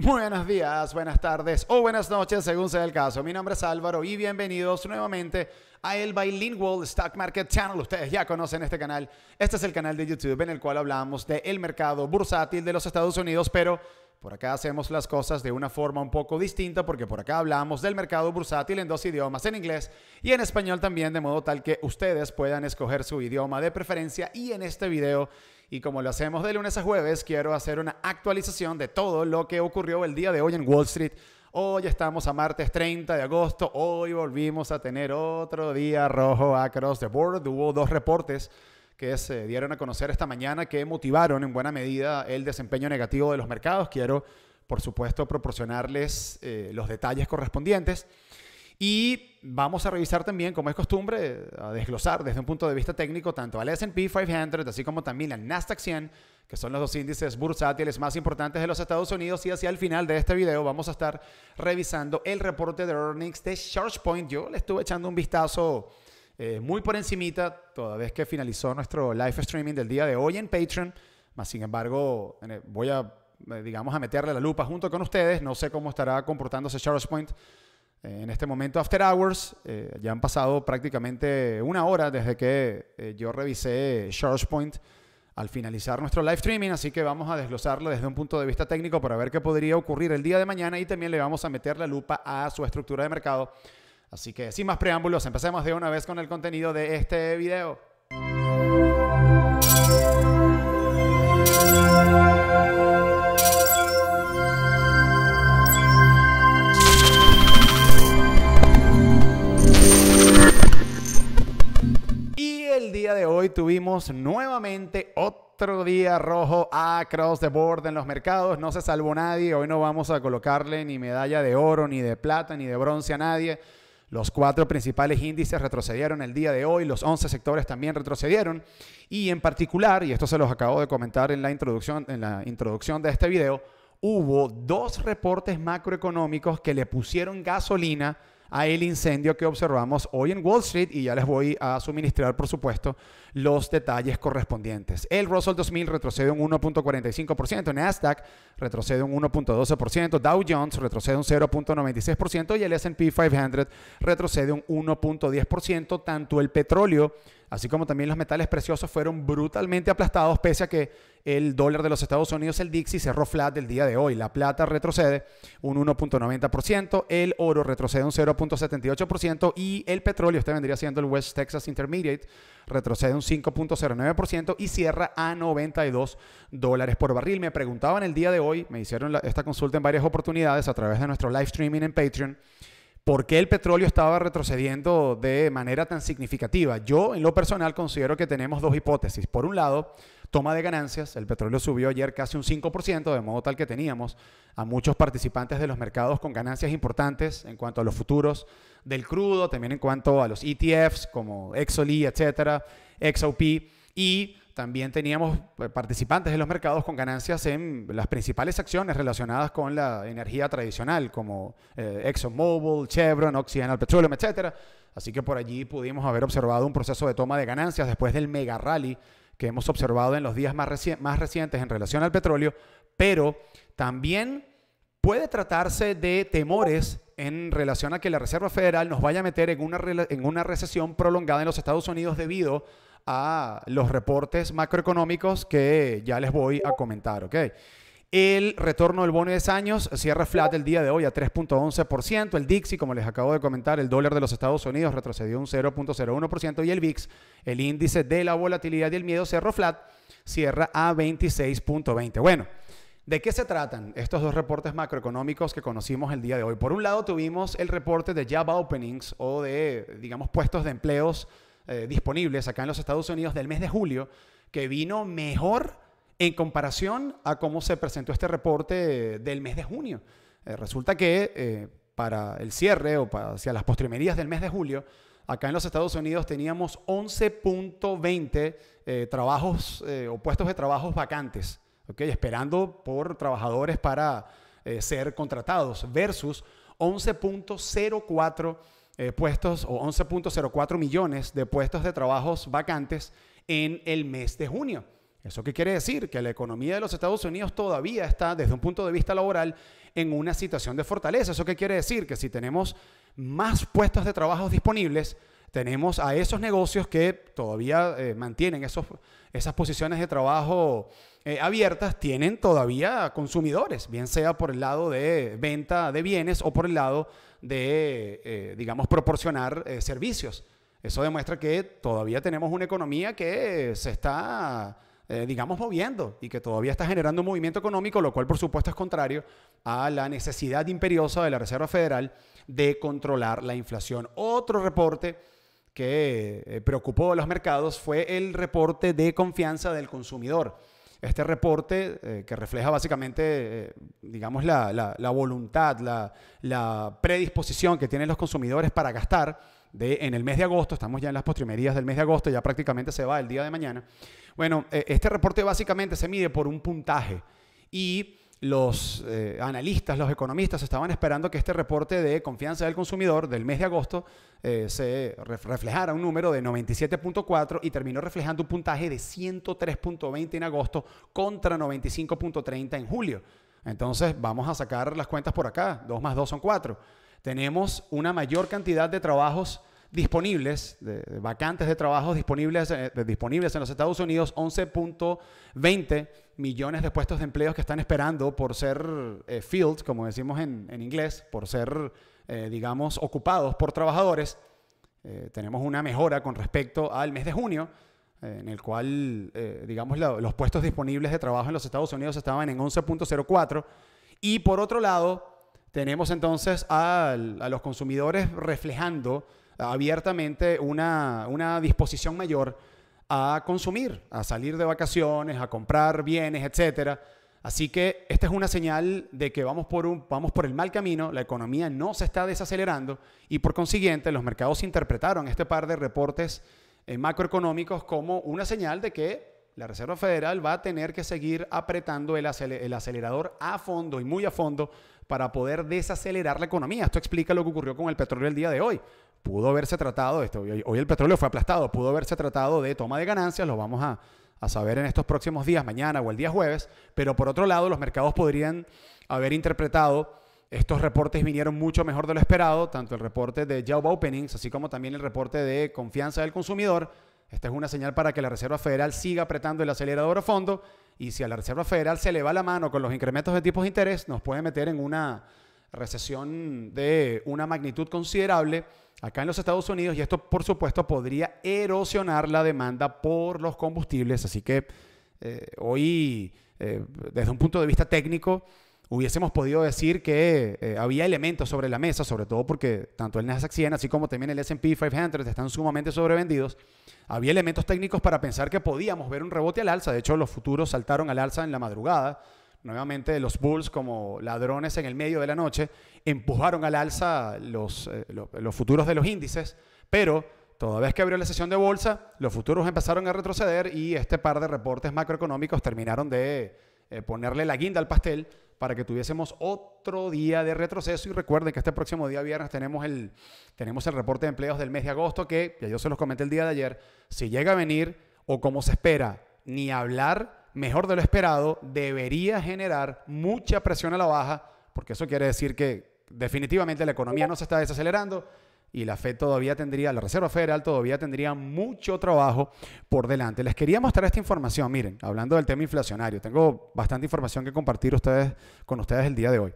Buenos días, buenas tardes o buenas noches, según sea el caso. Mi nombre es Álvaro y bienvenidos nuevamente a el Bilingual Stock Market Channel. Ustedes ya conocen este canal. Este es el canal de YouTube en el cual hablamos del mercado bursátil de los Estados Unidos, pero por acá hacemos las cosas de una forma un poco distinta porque por acá hablamos del mercado bursátil en dos idiomas, en inglés y en español también, de modo tal que ustedes puedan escoger su idioma de preferencia y en este video y como lo hacemos de lunes a jueves, quiero hacer una actualización de todo lo que ocurrió el día de hoy en Wall Street. Hoy estamos a martes 30 de agosto, hoy volvimos a tener otro día rojo across the board. Hubo dos reportes que se dieron a conocer esta mañana que motivaron en buena medida el desempeño negativo de los mercados. Quiero, por supuesto, proporcionarles eh, los detalles correspondientes. Y vamos a revisar también, como es costumbre, eh, a desglosar desde un punto de vista técnico tanto al SP 500, así como también al Nasdaq 100, que son los dos índices bursátiles más importantes de los Estados Unidos. Y hacia el final de este video vamos a estar revisando el reporte de earnings de ChargePoint. Yo le estuve echando un vistazo eh, muy por encimita, toda vez que finalizó nuestro live streaming del día de hoy en Patreon. más sin embargo, voy a, eh, digamos, a meterle la lupa junto con ustedes. No sé cómo estará comportándose ChargePoint. Point eh, en este momento, After Hours, eh, ya han pasado prácticamente una hora desde que eh, yo revisé SharePoint al finalizar nuestro live streaming, así que vamos a desglosarlo desde un punto de vista técnico para ver qué podría ocurrir el día de mañana y también le vamos a meter la lupa a su estructura de mercado. Así que sin más preámbulos, empecemos de una vez con el contenido de este video. de hoy tuvimos nuevamente otro día rojo across the board en los mercados. No se salvó nadie. Hoy no vamos a colocarle ni medalla de oro, ni de plata, ni de bronce a nadie. Los cuatro principales índices retrocedieron el día de hoy, los 11 sectores también retrocedieron y en particular, y esto se los acabo de comentar en la introducción, en la introducción de este video, hubo dos reportes macroeconómicos que le pusieron gasolina a el incendio que observamos hoy en Wall Street y ya les voy a suministrar, por supuesto, los detalles correspondientes. El Russell 2000 retrocede un 1.45%, Nasdaq retrocede un 1.12%, Dow Jones retrocede un 0.96% y el SP 500 retrocede un 1.10%, tanto el petróleo así como también los metales preciosos fueron brutalmente aplastados, pese a que el dólar de los Estados Unidos, el Dixie, cerró flat del día de hoy. La plata retrocede un 1.90%, el oro retrocede un 0.78% y el petróleo, este vendría siendo el West Texas Intermediate, retrocede un 5.09% y cierra a 92 dólares por barril. Me preguntaban el día de hoy, me hicieron esta consulta en varias oportunidades a través de nuestro live streaming en Patreon por qué el petróleo estaba retrocediendo de manera tan significativa. Yo, en lo personal, considero que tenemos dos hipótesis. Por un lado, toma de ganancias. El petróleo subió ayer casi un 5%, de modo tal que teníamos a muchos participantes de los mercados con ganancias importantes en cuanto a los futuros del crudo, también en cuanto a los ETFs como Exoli, etcétera, XOP. Y también teníamos eh, participantes en los mercados con ganancias en las principales acciones relacionadas con la energía tradicional, como eh, ExxonMobil, Chevron, Occidental Petroleum, etc. Así que por allí pudimos haber observado un proceso de toma de ganancias después del mega rally que hemos observado en los días más, recientes en relación al petróleo, pero también puede tratarse de temores en relación a que la Reserva Federal nos vaya a meter en una, en una recesión prolongada en los Estados Unidos debido a a los reportes macroeconómicos que ya les voy a comentar, ¿ok? El retorno del bono de 10 años cierra flat el día de hoy a 3.11%. El Dixie, como les acabo de comentar, el dólar de los Estados Unidos retrocedió un 0.01% y el VIX, el índice de la volatilidad y el miedo, cierra flat, cierra a 26.20. Bueno, ¿de qué se tratan estos dos reportes macroeconómicos que conocimos el día de hoy? Por un lado tuvimos el reporte de job openings o de, digamos, puestos de empleos eh, disponibles acá en los Estados Unidos del mes de julio, que vino mejor en comparación a cómo se presentó este reporte del mes de junio. Eh, resulta que eh, para el cierre o hacia las postrimerías del mes de julio, acá en los Estados Unidos teníamos 11.20 trabajos o puestos de trabajos vacantes, ¿okay? esperando por trabajadores para ser contratados, versus 11.04 eh, puestos o 11.04 millones de puestos de trabajos vacantes en el mes de junio. ¿Eso qué quiere decir? Que la economía de los Estados Unidos todavía está, desde un punto de vista laboral, en una situación de fortaleza. ¿Eso qué quiere decir? Que si tenemos más puestos de trabajo disponibles, tenemos a esos negocios que todavía eh, mantienen esas posiciones de trabajo eh, abiertas tienen todavía consumidores, bien sea por el lado de venta de bienes o por el lado de, eh, digamos, proporcionar eh, servicios. Eso demuestra que todavía tenemos una economía que se está, digamos, moviendo y que todavía está generando un movimiento económico, lo cual por supuesto es contrario a la necesidad imperiosa de la Reserva Federal de controlar la inflación. Otro reporte que preocupó a los mercados fue el reporte de confianza del consumidor este reporte eh, que refleja básicamente, eh, digamos, la, la, voluntad, la, la, predisposición que tienen los consumidores para gastar de, en el mes de agosto, estamos ya en las postrimerías del mes de agosto, ya prácticamente se va el día de mañana. Bueno, eh, este reporte básicamente se mide por un puntaje y los eh, analistas, los economistas estaban esperando que este reporte de confianza del consumidor del mes de agosto eh, se reflejara un número de 97.4 y terminó reflejando un puntaje de 103.20 en agosto contra 95.30 en julio. Entonces vamos a sacar las cuentas por acá, 2 más 2 son 4. Tenemos una mayor cantidad de trabajos disponibles, de, vacantes de trabajo disponibles, eh, disponibles en los Estados Unidos, 11.20 millones de puestos de empleos que están esperando por ser eh, filled, como decimos en, en inglés, por ser, eh, digamos, ocupados por trabajadores. tenemos una mejora con respecto al mes de junio, en el cual, digamos, los puestos disponibles de trabajo en los Estados Unidos estaban en 11.04. Y por otro lado, tenemos entonces a, a los consumidores reflejando abiertamente una, una disposición mayor a consumir, a salir de vacaciones, a comprar bienes, etc. Así que esta es una señal de que vamos por, un, vamos por el mal camino, la economía no se está desacelerando y por consiguiente los mercados interpretaron este par de reportes eh, macroeconómicos como una señal de que la Reserva Federal va a tener que seguir apretando el, el acelerador a fondo y muy a fondo para poder desacelerar la economía. Esto explica lo que ocurrió con el petróleo el día de hoy pudo haberse tratado, esto, hoy el petróleo fue aplastado, pudo haberse tratado de toma de ganancias, lo vamos a, a saber en estos próximos días, mañana o el día jueves, pero por otro lado los mercados podrían haber interpretado estos reportes vinieron mucho mejor de lo esperado, tanto el reporte de job openings, así como también el reporte de confianza del consumidor. Esta es una señal para que la Reserva Federal siga apretando el acelerador a fondo y si a la Reserva Federal se le va la mano con los incrementos de tipos de interés, nos puede meter en una recesión de una magnitud considerable acá en los Estados Unidos y esto por supuesto podría erosionar la demanda por los combustibles. Así que eh, hoy, eh, desde un punto de vista técnico, hubiésemos podido decir que eh, había elementos sobre la mesa, sobre todo porque tanto el Nasdaq 100 así como también el S&P 500 están sumamente sobrevendidos. Había elementos técnicos para pensar que podíamos ver un rebote al alza. De hecho, los futuros saltaron al alza en la madrugada nuevamente los Bulls como ladrones en el medio de la noche, empujaron al alza los, eh, los, futuros de los índices, pero toda vez que abrió la sesión de bolsa, los futuros empezaron a retroceder y este par de reportes macroeconómicos terminaron de eh, ponerle la guinda al pastel para que tuviésemos otro día de retroceso. Y recuerden que este próximo día viernes tenemos el, tenemos el reporte de empleos del mes de agosto que, ya yo se los comenté el día de ayer, si llega a venir o como se espera, ni hablar, mejor de lo esperado, debería generar mucha presión a la baja, porque eso quiere decir que definitivamente la economía no se está desacelerando y la Fed todavía tendría, la Reserva Federal todavía tendría mucho trabajo por delante. Les quería mostrar esta información, miren, hablando del tema inflacionario, tengo bastante información que compartir ustedes, con ustedes el día de hoy.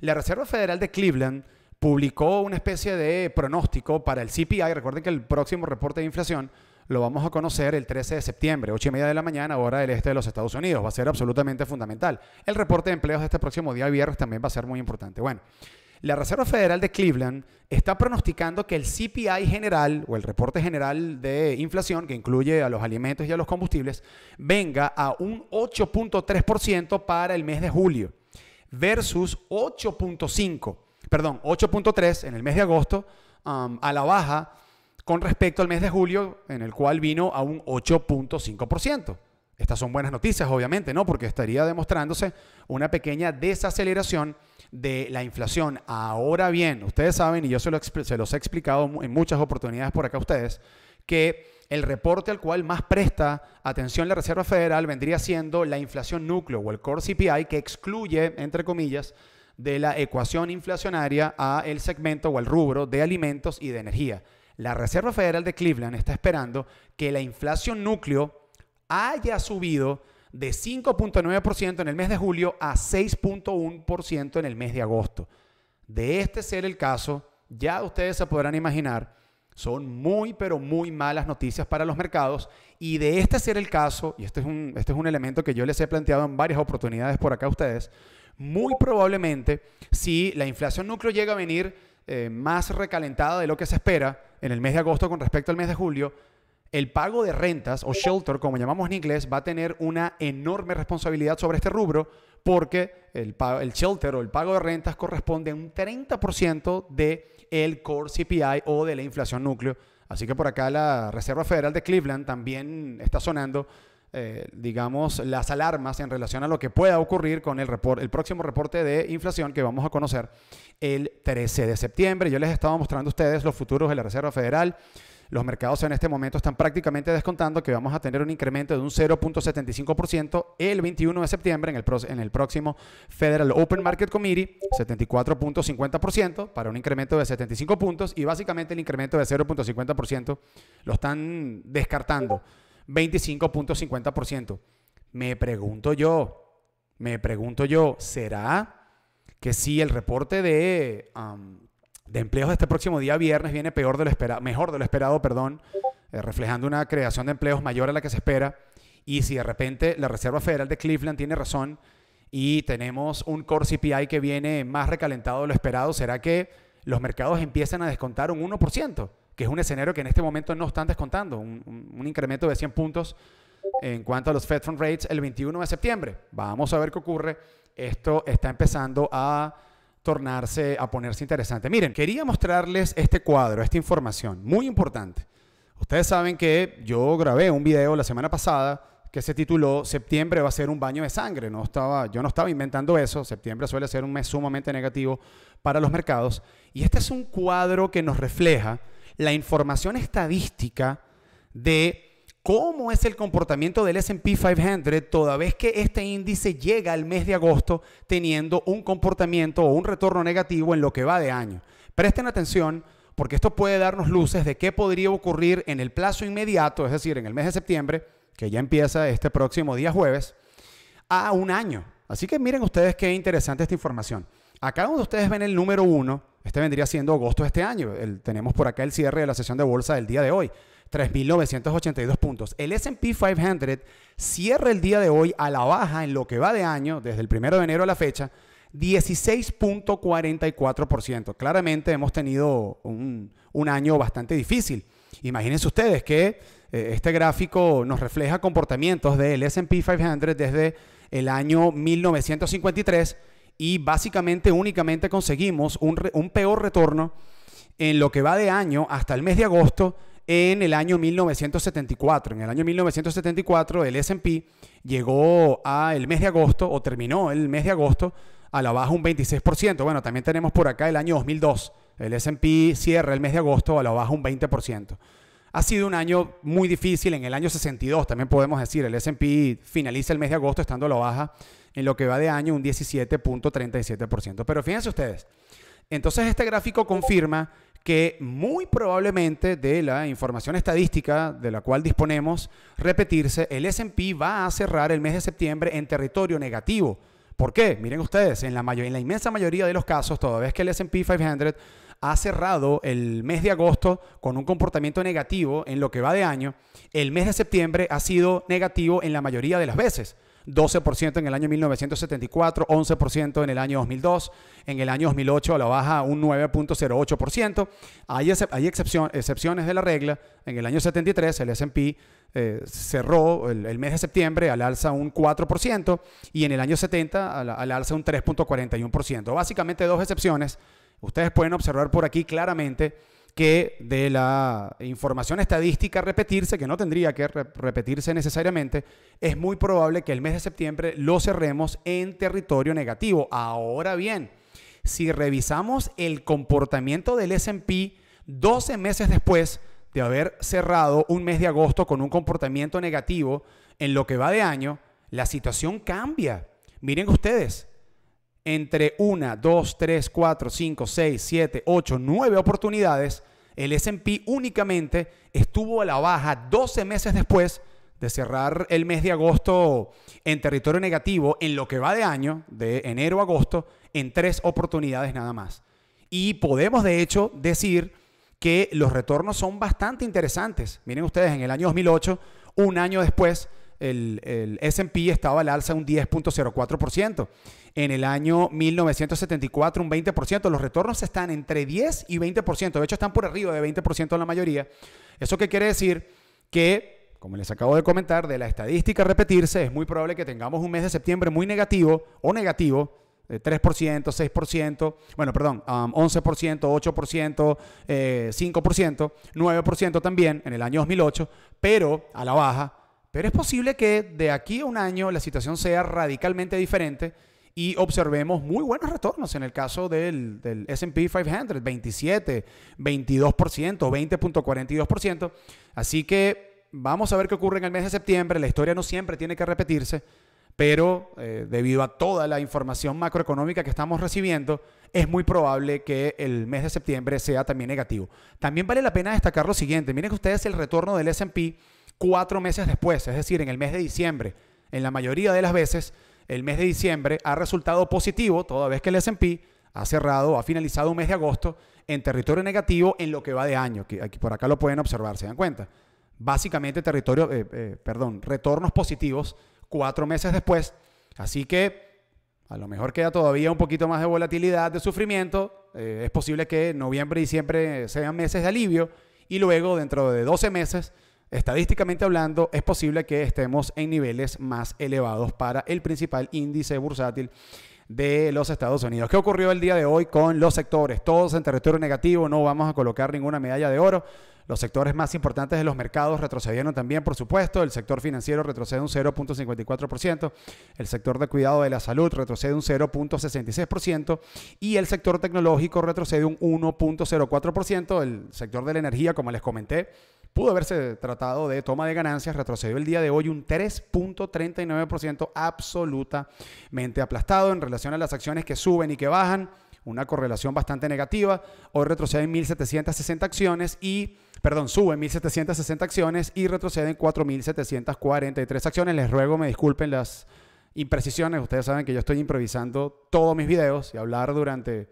La Reserva Federal de Cleveland publicó una especie de pronóstico para el CPI, recuerden que el próximo reporte de inflación lo vamos a conocer el 13 de septiembre, 8 y media de la mañana, hora del este de los Estados Unidos. Va a ser absolutamente fundamental. El reporte de empleos de este próximo día viernes también va a ser muy importante. Bueno, la Reserva Federal de Cleveland está pronosticando que el CPI general o el reporte general de inflación, que incluye a los alimentos y a los combustibles, venga a un 8.3% para el mes de julio versus 8.5, perdón, 8.3 en el mes de agosto um, a la baja con respecto al mes de julio, en el cual vino a un 8.5%. Estas son buenas noticias, obviamente, ¿no? Porque estaría demostrándose una pequeña desaceleración de la inflación. Ahora bien, ustedes saben, y yo se, los he explicado en muchas oportunidades por acá a ustedes, que el reporte al cual más presta atención la Reserva Federal vendría siendo la inflación núcleo o el core CPI, que excluye, entre comillas, de la ecuación inflacionaria a el segmento o al rubro de alimentos y de energía la Reserva Federal de Cleveland está esperando que la inflación núcleo haya subido de 5.9% en el mes de julio a 6.1% en el mes de agosto. De este ser el caso, ya ustedes se podrán imaginar, son muy, pero muy malas noticias para los mercados. Y de este ser el caso, y este es un, este es un elemento que yo les he planteado en varias oportunidades por acá a ustedes, muy probablemente si la inflación núcleo llega a venir eh, más recalentada de lo que se espera en el mes de agosto con respecto al mes de julio, el pago de rentas o shelter, como llamamos en inglés, va a tener una enorme responsabilidad sobre este rubro porque el, shelter o el pago de rentas corresponde a un 30% de el core CPI o de la inflación núcleo. Así que por acá la Reserva Federal de Cleveland también está sonando eh, digamos, las alarmas en relación a lo que pueda ocurrir con el, report, el próximo reporte de inflación que vamos a conocer el 13 de septiembre. Yo les estaba mostrando a ustedes los futuros de la Reserva Federal. Los mercados en este momento están prácticamente descontando que vamos a tener un incremento de un 0.75% el 21 de septiembre en el, en el próximo Federal Open Market Committee, 74.50% para un incremento de 75 puntos y básicamente el incremento de 0.50% lo están descartando 25.50%. Me pregunto yo, me pregunto yo, ¿será que si el reporte de, empleos de este próximo día viernes viene peor de mejor de lo esperado, perdón, eh, reflejando una creación de empleos mayor a la que se espera? Y si de repente la Reserva Federal de Cleveland tiene razón y tenemos un core CPI que viene más recalentado de lo esperado, ¿será que los mercados empiezan a descontar un 1%? que es un escenario que en este momento no están descontando, un, incremento de 100 puntos en cuanto a los Fed Fund Rates el 21 de septiembre. Vamos a ver qué ocurre. Esto está empezando a tornarse, a ponerse interesante. Miren, quería mostrarles este cuadro, esta información, muy importante. Ustedes saben que yo grabé un video la semana pasada que se tituló Septiembre va a ser un baño de sangre. No estaba, yo no estaba inventando eso. Septiembre suele ser un mes sumamente negativo para los mercados. Y este es un cuadro que nos refleja la información estadística de cómo es el comportamiento del SP 500 toda vez que este índice llega al mes de agosto teniendo un comportamiento o un retorno negativo en lo que va de año. Presten atención porque esto puede darnos luces de qué podría ocurrir en el plazo inmediato, es decir, en el mes de septiembre, que ya empieza este próximo día jueves, a un año. Así que miren ustedes qué interesante esta información. Acá donde ustedes ven el número 1, este vendría siendo agosto de este año. tenemos por acá el cierre de la sesión de bolsa del día de hoy. 3.982 puntos. El SP 500 cierra el día de hoy a la baja en lo que va de año, desde el 1 de enero a la fecha, 16.44%. Claramente hemos tenido un, año bastante difícil. Imagínense ustedes que eh, este gráfico nos refleja comportamientos del SP 500 desde el año 1953 y básicamente únicamente conseguimos un, peor retorno en lo que va de año hasta el mes de agosto en el año 1974. En el año 1974 el SP llegó al mes de agosto o terminó el mes de agosto a la baja un 26%. Bueno, también tenemos por acá el año 2002. El SP cierra el mes de agosto a la baja un 20%. Ha sido un año muy difícil. En el año 62 también podemos decir, el SP finaliza el mes de agosto estando a la baja en lo que va de año un 17.37%. Pero fíjense ustedes, entonces este gráfico confirma que muy probablemente de la información estadística de la cual disponemos, repetirse, el SP va a cerrar el mes de septiembre en territorio negativo. ¿Por qué? Miren ustedes, en la, en la inmensa mayoría de los casos, toda vez que el SP 500 ha cerrado el mes de agosto con un comportamiento negativo en lo que va de año, el mes de septiembre ha sido negativo en la mayoría de las veces. 12% en el año 1974, 11% en el año 2002, en el año 2008 a la baja un 9.08%. Hay, excepciones de la regla. En el año 73 el SP eh, cerró el, mes de septiembre al alza un 4% y en el año 70 al alza un 3.41%. Básicamente dos excepciones. Ustedes pueden observar por aquí claramente que de la información estadística repetirse, que no tendría que repetirse necesariamente, es muy probable que el mes de septiembre lo cerremos en territorio negativo. Ahora bien, si revisamos el comportamiento del SP 12 meses después de haber cerrado un mes de agosto con un comportamiento negativo en lo que va de año, la situación cambia. Miren ustedes, entre una, dos, tres, cuatro, cinco, seis, siete, ocho, nueve oportunidades, el SP únicamente estuvo a la baja 12 meses después de cerrar el mes de agosto en territorio negativo, en lo que va de año, de enero a agosto, en tres oportunidades nada más. Y podemos de hecho decir que los retornos son bastante interesantes. Miren ustedes, en el año 2008, un año después, el, SP estaba al alza un 10.04%. En el año 1974 un 20%. Los retornos están entre 10 y 20%. De hecho, están por arriba de 20% en la mayoría. ¿Eso qué quiere decir? Que, como les acabo de comentar, de la estadística repetirse, es muy probable que tengamos un mes de septiembre muy negativo o negativo. 3%, eh, 6%, bueno, perdón, 11%, 8%, 5%, 9% también en el año 2008, pero a la baja pero es posible que de aquí a un año la situación sea radicalmente diferente y observemos muy buenos retornos en el caso del, SP 500, 27, 22%, 20.42%. Así que vamos a ver qué ocurre en el mes de septiembre. La historia no siempre tiene que repetirse, pero eh, debido a toda la información macroeconómica que estamos recibiendo, es muy probable que el mes de septiembre sea también negativo. También vale la pena destacar lo siguiente. Miren que ustedes el retorno del SP cuatro meses después, es decir, en el mes de diciembre. En la mayoría de las veces, el mes de diciembre ha resultado positivo, toda vez que el SP ha cerrado, ha finalizado un mes de agosto en territorio negativo en lo que va de año. Que aquí, por acá lo pueden observar, se dan cuenta. Básicamente, territorio, eh, eh, perdón, retornos positivos cuatro meses después. Así que a lo mejor queda todavía un poquito más de volatilidad, de sufrimiento. Eh, es posible que noviembre y diciembre sean meses de alivio y luego, dentro de 12 meses, Estadísticamente hablando, es posible que estemos en niveles más elevados para el principal índice bursátil de los Estados Unidos. ¿Qué ocurrió el día de hoy con los sectores? Todos en territorio negativo, no vamos a colocar ninguna medalla de oro. Los sectores más importantes de los mercados retrocedieron también, por supuesto. El sector financiero retrocede un 0.54%, el sector de cuidado de la salud retrocede un 0.66% y el sector tecnológico retrocede un 1.04%, el sector de la energía, como les comenté, pudo haberse tratado de toma de ganancias, retrocedió el día de hoy un 3.39% absolutamente aplastado en relación a las acciones que suben y que bajan, una correlación bastante negativa. Hoy retroceden 1.760 acciones y, perdón, suben 1.760 acciones y retroceden 4.743 acciones. Les ruego me disculpen las imprecisiones, ustedes saben que yo estoy improvisando todos mis videos y hablar durante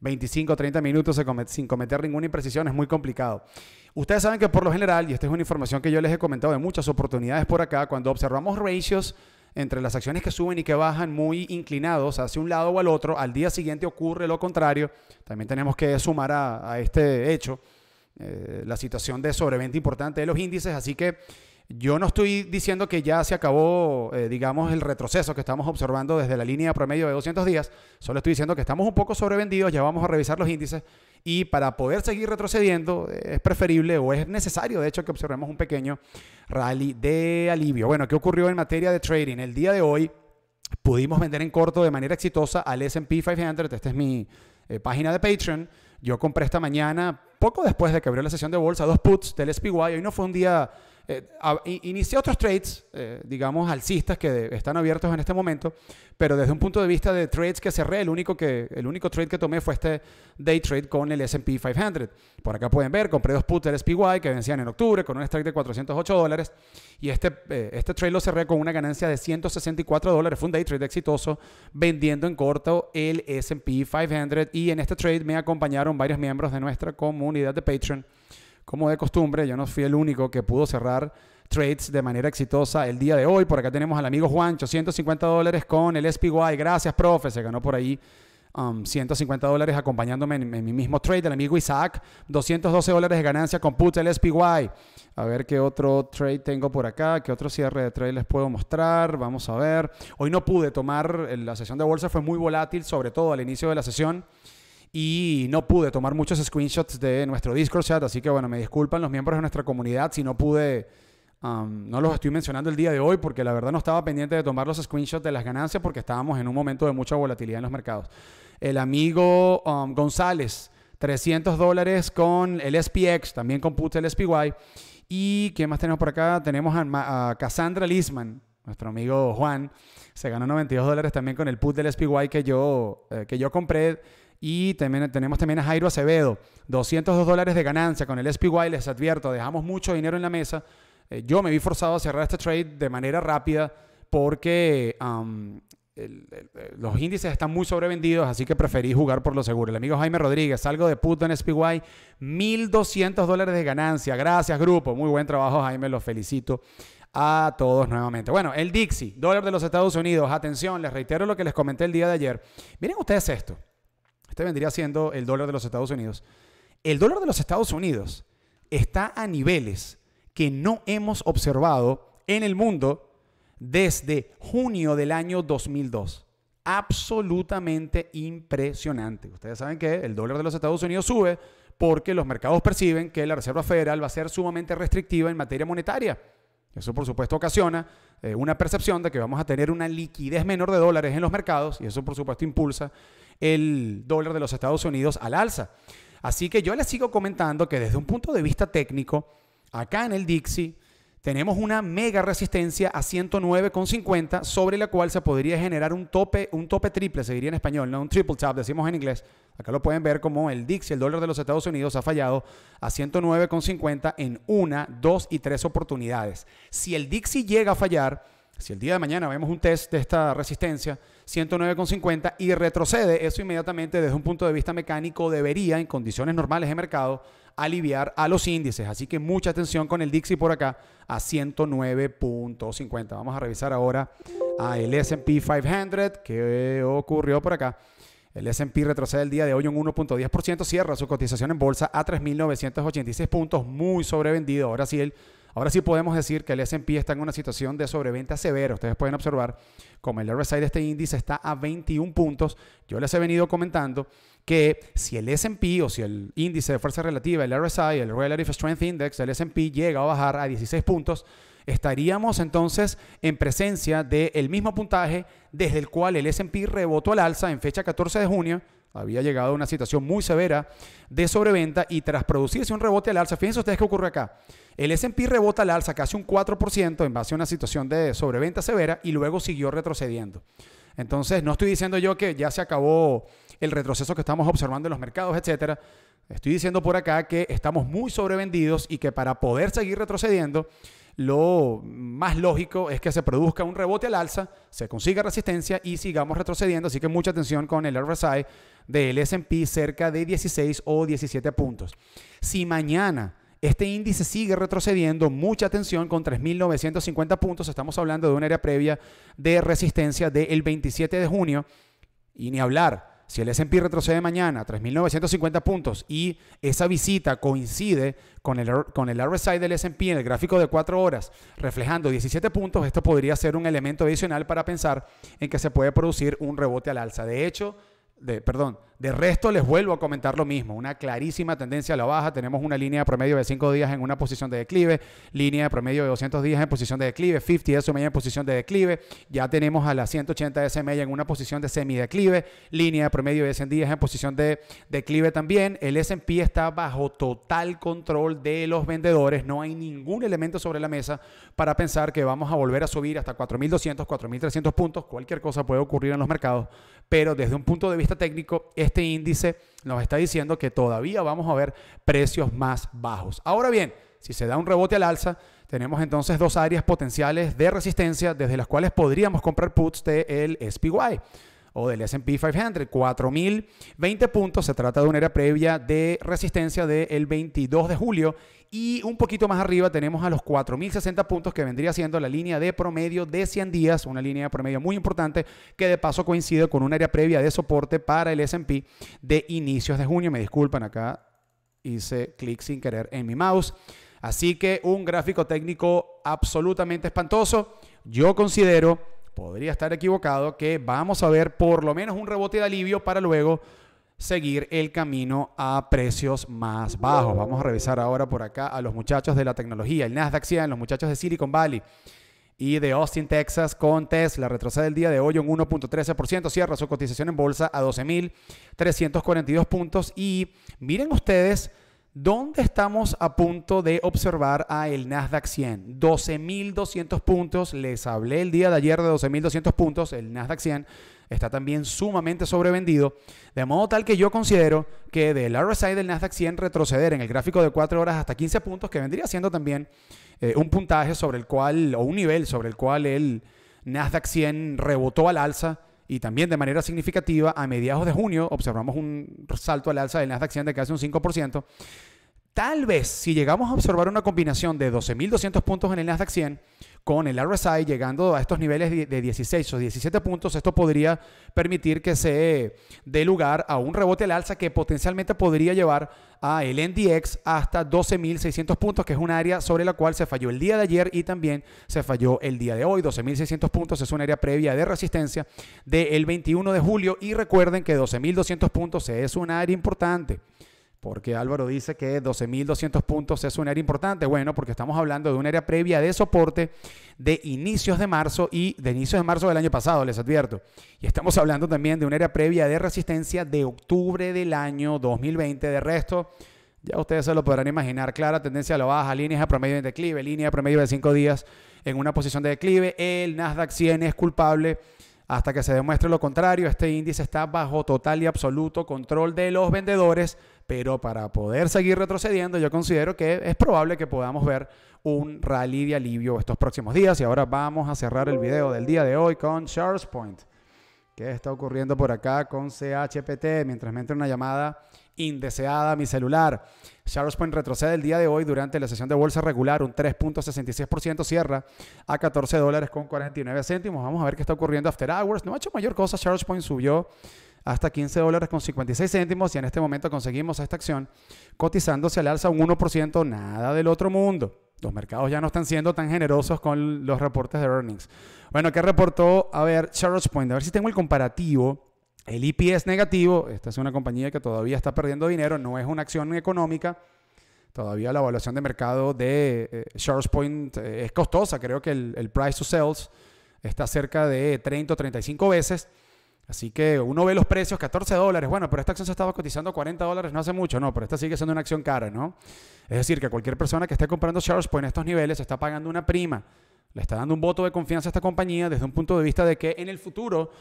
25 o 30 minutos sin cometer ninguna imprecisión es muy complicado. Ustedes saben que por lo general, y esta es una información que yo les he comentado de muchas oportunidades por acá, cuando observamos ratios entre las acciones que suben y que bajan muy inclinados hacia un lado o al otro, al día siguiente ocurre lo contrario. También tenemos que sumar a, este hecho eh, la situación de sobreventa importante de los índices, así que yo no estoy diciendo que ya se acabó, eh, digamos, el retroceso que estamos observando desde la línea promedio de 200 días, solo estoy diciendo que estamos un poco sobrevendidos, ya vamos a revisar los índices y para poder seguir retrocediendo eh, es preferible o es necesario, de hecho, que observemos un pequeño rally de alivio. Bueno, ¿qué ocurrió en materia de trading? El día de hoy pudimos vender en corto de manera exitosa al SP 500, esta es mi eh, página de Patreon, yo compré esta mañana, poco después de que abrió la sesión de bolsa, dos puts del SPY, hoy no fue un día eh, inicié otros trades, eh, digamos, alcistas que están abiertos en este momento, pero desde un punto de vista de trades que cerré, el único, que, el único trade que tomé fue este day trade con el SP 500. Por acá pueden ver, compré dos puts del SPY que vencían en octubre con un strike de 408 dólares y este, eh, este trade lo cerré con una ganancia de 164 dólares. Fue un day trade exitoso vendiendo en corto el SP 500 y en este trade me acompañaron varios miembros de nuestra comunidad de Patreon como de costumbre, yo no fui el único que pudo cerrar trades de manera exitosa el día de hoy. Por acá tenemos al amigo Juan 150 dólares con el SPY. Gracias, profe. Se ganó por ahí 150 um, dólares acompañándome en, mi mismo trade. El amigo Isaac, 212 dólares de ganancia con Put el SPY. A ver qué otro trade tengo por acá, qué otro cierre de trade les puedo mostrar. Vamos a ver. Hoy no pude tomar, la sesión de bolsa fue muy volátil, sobre todo al inicio de la sesión y no pude tomar muchos screenshots de nuestro Discord chat, así que bueno, me disculpan los miembros de nuestra comunidad si no pude, no los estoy mencionando el día de hoy porque la verdad no estaba pendiente de tomar los screenshots de las ganancias porque estábamos en un momento de mucha volatilidad en los mercados. El amigo González, 300 dólares con el SPX, también con put del SPY. ¿Y ¿qué más tenemos por acá? Tenemos a, Cassandra Lisman, nuestro amigo Juan, se ganó 92 dólares también con el put del SPY que yo, eh, que yo compré y tenemos también a Jairo Acevedo, 202 dólares de ganancia con el SPY, les advierto, dejamos mucho dinero en la mesa. Eh, yo me vi forzado a cerrar este trade de manera rápida porque los índices están muy sobrevendidos, así que preferí jugar por lo seguro. El amigo Jaime Rodríguez, salgo de puto en SPY, 1.200 dólares de ganancia. Gracias, grupo. Muy buen trabajo, Jaime, los felicito a todos nuevamente. Bueno, el Dixie, dólar de los Estados Unidos. Atención, les reitero lo que les comenté el día de ayer. Miren ustedes esto. Este vendría siendo el dólar de los Estados Unidos. El dólar de los Estados Unidos está a niveles que no hemos observado en el mundo desde junio del año 2002. Absolutamente impresionante. Ustedes saben que el dólar de los Estados Unidos sube porque los mercados perciben que la Reserva Federal va a ser sumamente restrictiva en materia monetaria. Eso por supuesto ocasiona eh, una percepción de que vamos a tener una liquidez menor de dólares en los mercados y eso por supuesto impulsa el dólar de los Estados Unidos al alza. Así que yo les sigo comentando que desde un punto de vista técnico, acá en el Dixie, tenemos una mega resistencia a 109,50 sobre la cual se podría generar un tope, un tope triple, se diría en español, no un triple tap, decimos en inglés. Acá lo pueden ver como el Dixie, el dólar de los Estados Unidos, ha fallado a 109,50 en una, dos y tres oportunidades. Si el Dixie llega a fallar, si el día de mañana vemos un test de esta resistencia, 109,50 y retrocede, eso inmediatamente desde un punto de vista mecánico debería, en condiciones normales de mercado, aliviar a los índices. Así que mucha atención con el Dixie por acá a 109.50. Vamos a revisar ahora a el S&P 500 ¿Qué ocurrió por acá. El S&P retrocede el día de hoy un 1.10%, cierra su cotización en bolsa a 3.986 puntos, muy sobrevendido. Ahora sí, el Ahora sí podemos decir que el S&P está en una situación de sobreventa severa. Ustedes pueden observar como el RSI de este índice está a 21 puntos. Yo les he venido comentando que si el S&P o si el índice de fuerza relativa, el RSI, el Relative Strength Index, el S&P llega a bajar a 16 puntos, estaríamos entonces en presencia del mismo puntaje desde el cual el S&P rebotó al alza en fecha 14 de junio había llegado a una situación muy severa de sobreventa y tras producirse un rebote al alza, fíjense ustedes qué ocurre acá. El S&P rebota al alza casi un 4% en base a una situación de sobreventa severa y luego siguió retrocediendo. Entonces, no estoy diciendo yo que ya se acabó el retroceso que estamos observando en los mercados, etcétera. Estoy diciendo por acá que estamos muy sobrevendidos y que para poder seguir retrocediendo lo más lógico es que se produzca un rebote al alza, se consiga resistencia y sigamos retrocediendo. Así que mucha atención con el RSI del SP cerca de 16 o 17 puntos. Si mañana este índice sigue retrocediendo, mucha atención con 3.950 puntos, estamos hablando de una área previa de resistencia del 27 de junio y ni hablar si el SP retrocede mañana a 3.950 puntos y esa visita coincide con el, con el RSI del SP en el gráfico de 4 horas, reflejando 17 puntos, esto podría ser un elemento adicional para pensar en que se puede producir un rebote al alza. De hecho, de, perdón, de resto, les vuelvo a comentar lo mismo. Una clarísima tendencia a la baja. Tenemos una línea de promedio de 5 días en una posición de declive, línea de promedio de 200 días en posición de declive, 50 SMA en posición de declive. Ya tenemos a la 180 SMA en una posición de semideclive, línea de promedio de 100 días en posición de declive también. El SP está bajo total control de los vendedores. No hay ningún elemento sobre la mesa para pensar que vamos a volver a subir hasta 4.200, 4.300 puntos. Cualquier cosa puede ocurrir en los mercados, pero desde un punto de vista técnico, este índice nos está diciendo que todavía vamos a ver precios más bajos. Ahora bien, si se da un rebote al alza, tenemos entonces dos áreas potenciales de resistencia desde las cuales podríamos comprar puts del el SPY o del SP 500, 4020 puntos. Se trata de una área previa de resistencia del el 22 de julio. Y un poquito más arriba tenemos a los 4060 puntos que vendría siendo la línea de promedio de 100 días, una línea de promedio muy importante que de paso coincide con una área previa de soporte para el SP de inicios de junio. Me disculpan, acá hice clic sin querer en mi mouse. Así que un gráfico técnico absolutamente espantoso. Yo considero podría estar equivocado, que vamos a ver por lo menos un rebote de alivio para luego seguir el camino a precios más bajos. Vamos a revisar ahora por acá a los muchachos de la tecnología, el Nasdaq 100, los muchachos de Silicon Valley y de Austin, Texas, con Tesla. Retrocede el día de hoy un 1.13%, cierra su cotización en bolsa a 12.342 puntos. Y miren ustedes ¿Dónde estamos a punto de observar a el Nasdaq 100? 12.200 puntos. Les hablé el día de ayer de 12.200 puntos. El Nasdaq 100 está también sumamente sobrevendido. De modo tal que yo considero que del RSI del Nasdaq 100 retroceder en el gráfico de 4 horas hasta 15 puntos, que vendría siendo también eh, un puntaje sobre el cual, o un nivel sobre el cual el Nasdaq 100 rebotó al alza y también de manera significativa a mediados de junio observamos un salto al alza del Nasdaq 100 de casi un 5%. Tal vez si llegamos a observar una combinación de 12.200 puntos en el Nasdaq 100 con el RSI llegando a estos niveles de 16 o 17 puntos, esto podría permitir que se dé lugar a un rebote al alza que potencialmente podría llevar a el NDX hasta 12.600 puntos, que es un área sobre la cual se falló el día de ayer y también se falló el día de hoy. 12.600 puntos es un área previa de resistencia del 21 de julio y recuerden que 12.200 puntos es un área importante. Porque Álvaro dice que 12.200 puntos es un área importante. Bueno, porque estamos hablando de un área previa de soporte de inicios de marzo y de inicios de marzo del año pasado, les advierto. Y estamos hablando también de un área previa de resistencia de octubre del año 2020. De resto, ya ustedes se lo podrán imaginar. Clara tendencia a la baja, líneas a promedio de declive, línea a promedio de 5 días en una posición de declive. El Nasdaq 100 es culpable hasta que se demuestre lo contrario. Este índice está bajo total y absoluto control de los vendedores pero para poder seguir retrocediendo, yo considero que es probable que podamos ver un rally de alivio estos próximos días. Y ahora vamos a cerrar el video del día de hoy con Charles Point. ¿Qué está ocurriendo por acá con CHPT? Mientras me entra una llamada indeseada a mi celular. Charles Point retrocede el día de hoy durante la sesión de bolsa regular un 3.66%, cierra a 14 dólares con 49 céntimos. Vamos a ver qué está ocurriendo after hours. No ha hecho mayor cosa, Charles Point subió hasta 15 dólares con 56 céntimos y en este momento conseguimos esta acción cotizándose al alza un 1%, nada del otro mundo. Los mercados ya no están siendo tan generosos con los reportes de earnings. Bueno, ¿qué reportó? A ver, Charles Point, a ver si tengo el comparativo. El IPS e negativo, esta es una compañía que todavía está perdiendo dinero, no es una acción económica. Todavía la evaluación de mercado de eh, Charles Point eh, es costosa. Creo que el, el price to sales está cerca de 30 o 35 veces. Así que uno ve los precios, 14 dólares, bueno, pero esta acción se estaba cotizando 40 dólares no hace mucho, no, pero esta sigue siendo una acción cara, ¿no? Es decir, que cualquier persona que esté comprando pues en estos niveles está pagando una prima, le está dando un voto de confianza a esta compañía desde un punto de vista de que en el futuro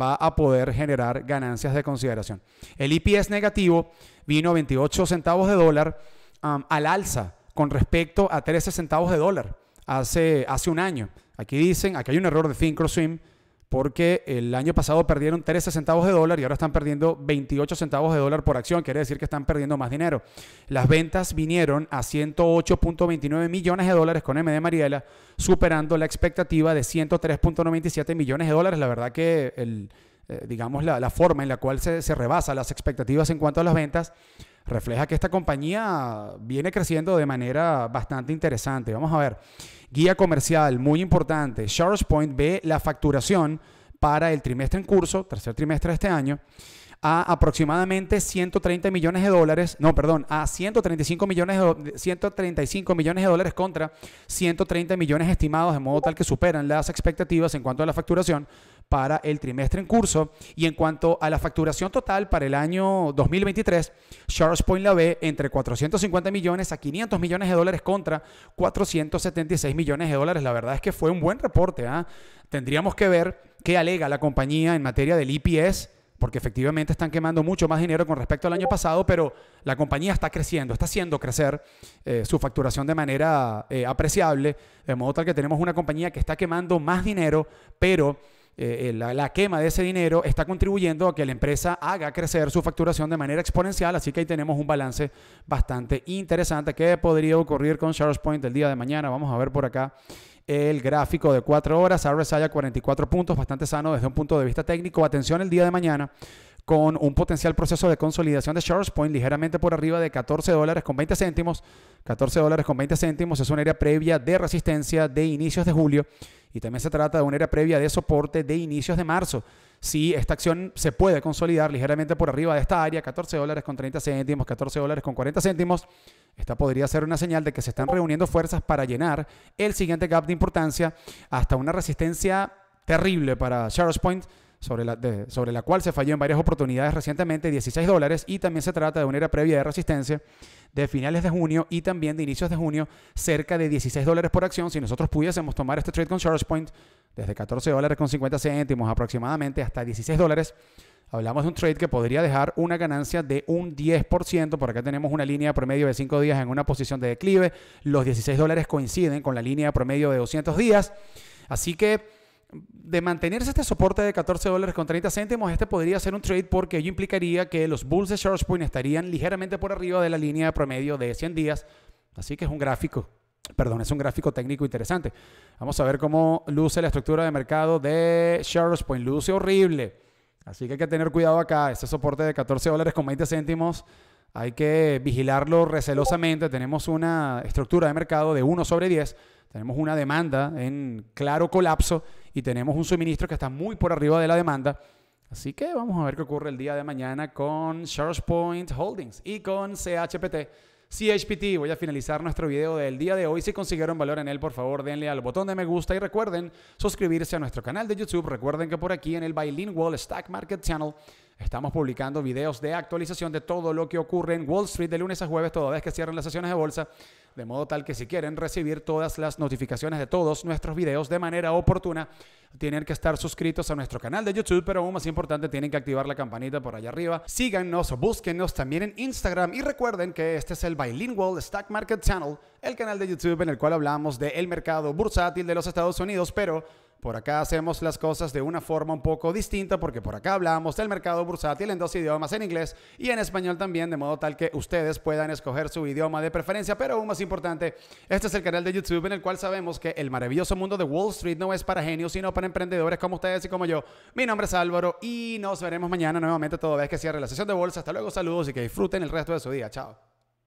va a poder generar ganancias de consideración. El IPS e negativo vino a 28 centavos de dólar al alza con respecto a 13 centavos de dólar hace, hace un año. Aquí dicen, aquí hay un error de swim porque el año pasado perdieron 13 centavos de dólar y ahora están perdiendo 28 centavos de dólar por acción, quiere decir que están perdiendo más dinero. Las ventas vinieron a 108.29 millones de dólares con MD Mariela, superando la expectativa de 103.97 millones de dólares. La verdad que, el, eh, digamos, la, forma en la cual se, se rebasa las expectativas en cuanto a las ventas refleja que esta compañía viene creciendo de manera bastante interesante. Vamos a ver. Guía comercial, muy importante. Point ve la facturación para el trimestre en curso, tercer trimestre de este año, a aproximadamente 130 millones de dólares, no, perdón, a 135 millones de, 135 millones de dólares contra 130 millones estimados, de modo tal que superan las expectativas en cuanto a la facturación para el trimestre en curso. Y en cuanto a la facturación total para el año 2023, Charles Point la ve entre 450 millones a 500 millones de dólares contra 476 millones de dólares. La verdad es que fue un buen reporte. ¿ah? Tendríamos que ver qué alega la compañía en materia del IPS e porque efectivamente están quemando mucho más dinero con respecto al año pasado, pero la compañía está creciendo, está haciendo crecer eh, su facturación de manera eh, apreciable, de modo tal que tenemos una compañía que está quemando más dinero, pero eh, eh, la, quema de ese dinero está contribuyendo a que la empresa haga crecer su facturación de manera exponencial, así que ahí tenemos un balance bastante interesante ¿Qué podría ocurrir con Charles Point el día de mañana. Vamos a ver por acá el gráfico de cuatro horas, RSI a 44 puntos, bastante sano desde un punto de vista técnico. Atención el día de mañana con un potencial proceso de consolidación de Sharps Point ligeramente por arriba de 14 dólares con 20 céntimos. 14 dólares con 20 céntimos es una área previa de resistencia de inicios de julio y también se trata de un área previa de soporte de inicios de marzo. Si esta acción se puede consolidar ligeramente por arriba de esta área, 14 dólares con 30 céntimos, 14 dólares con 40 céntimos, esta podría ser una señal de que se están reuniendo fuerzas para llenar el siguiente gap de importancia hasta una resistencia terrible para Charles Point sobre la, sobre la cual se falló en varias oportunidades recientemente, 16 dólares, y también se trata de una era previa de resistencia de finales de junio y también de inicios de junio, cerca de 16 dólares por acción. Si nosotros pudiésemos tomar este trade con Charge Point, desde 14 dólares con 50 céntimos aproximadamente hasta 16 dólares, hablamos de un trade que podría dejar una ganancia de un 10%. Por acá tenemos una línea promedio de 5 días en una posición de declive. Los 16 dólares coinciden con la línea promedio de 200 días. Así que de mantenerse este soporte de 14 dólares con 30 céntimos, este podría ser un trade porque ello implicaría que los bulls de Charles Point estarían ligeramente por arriba de la línea de promedio de 100 días. Así que es un gráfico, perdón, es un gráfico técnico interesante. Vamos a ver cómo luce la estructura de mercado de Charles Point. Luce horrible. Así que hay que tener cuidado acá. Este soporte de 14 dólares con 20 céntimos hay que vigilarlo recelosamente. Tenemos una estructura de mercado de 1 sobre 10 tenemos una demanda en claro colapso y tenemos un suministro que está muy por arriba de la demanda. Así que vamos a ver qué ocurre el día de mañana con SharePoint Holdings y con CHPT. CHPT, voy a finalizar nuestro video del día de hoy. Si consiguieron valor en él, por favor denle al botón de me gusta y recuerden suscribirse a nuestro canal de YouTube. Recuerden que por aquí en el Bilingual Stack Market Channel Estamos publicando videos de actualización de todo lo que ocurre en Wall Street de lunes a jueves, toda vez que cierran las sesiones de bolsa, de modo tal que si quieren recibir todas las notificaciones de todos nuestros videos de manera oportuna, tienen que estar suscritos a nuestro canal de YouTube, pero aún más importante, tienen que activar la campanita por allá arriba. Síganos o búsquenos también en Instagram y recuerden que este es el Bilingual Stock Market Channel, el canal de YouTube en el cual hablamos del mercado bursátil de los Estados Unidos, pero por acá hacemos las cosas de una forma un poco distinta porque por acá hablamos del mercado bursátil en dos idiomas, en inglés y en español también, de modo tal que ustedes puedan escoger su idioma de preferencia. Pero aún más importante, este es el canal de YouTube en el cual sabemos que el maravilloso mundo de Wall Street no es para genios, sino para emprendedores como ustedes y como yo. Mi nombre es Álvaro y nos veremos mañana nuevamente toda vez que cierre la sesión de bolsa. Hasta luego, saludos y que disfruten el resto de su día. Chao.